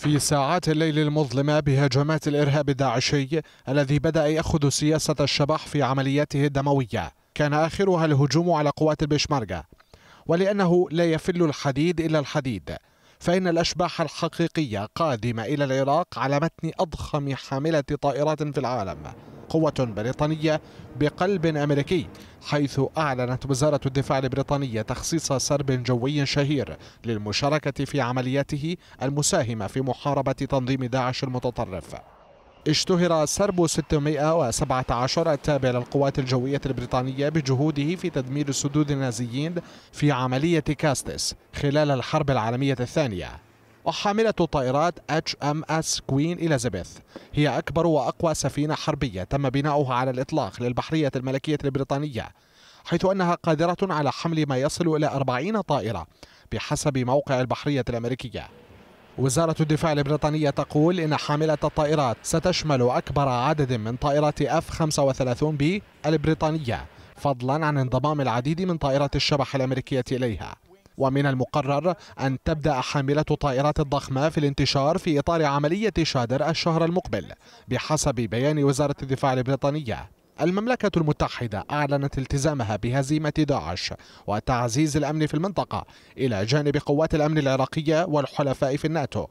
في ساعات الليل المظلمة بهجمات الإرهاب الداعشي الذي بدأ يأخذ سياسة الشبح في عملياته الدموية كان آخرها الهجوم على قوات البشمركة ولأنه لا يفل الحديد إلا الحديد فإن الأشباح الحقيقية قادمة إلى العراق على متن أضخم حاملة طائرات في العالم قوة بريطانية بقلب أمريكي حيث أعلنت وزارة الدفاع البريطانية تخصيص سرب جوي شهير للمشاركة في عملياته المساهمة في محاربة تنظيم داعش المتطرف اشتهر سرب 617 التابع للقوات الجوية البريطانية بجهوده في تدمير السدود النازيين في عملية كاستس خلال الحرب العالمية الثانية وحاملة طائرات اتش ام اس كوين اليزابيث هي أكبر وأقوى سفينة حربية تم بناؤها على الإطلاق للبحرية الملكية البريطانية حيث أنها قادرة على حمل ما يصل إلى 40 طائرة بحسب موقع البحرية الأمريكية وزارة الدفاع البريطانية تقول إن حاملة الطائرات ستشمل أكبر عدد من طائرات F-35B البريطانية فضلا عن انضمام العديد من طائرات الشبح الأمريكية إليها ومن المقرر أن تبدأ حاملة الطائرات الضخمة في الانتشار في إطار عملية شادر الشهر المقبل بحسب بيان وزارة الدفاع البريطانية المملكة المتحدة أعلنت التزامها بهزيمة داعش وتعزيز الأمن في المنطقة إلى جانب قوات الأمن العراقية والحلفاء في الناتو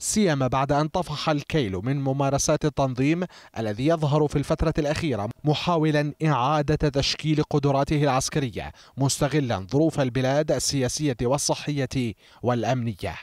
سيما بعد أن طفح الكيل من ممارسات التنظيم الذي يظهر في الفترة الأخيرة محاولا إعادة تشكيل قدراته العسكرية مستغلا ظروف البلاد السياسية والصحية والأمنية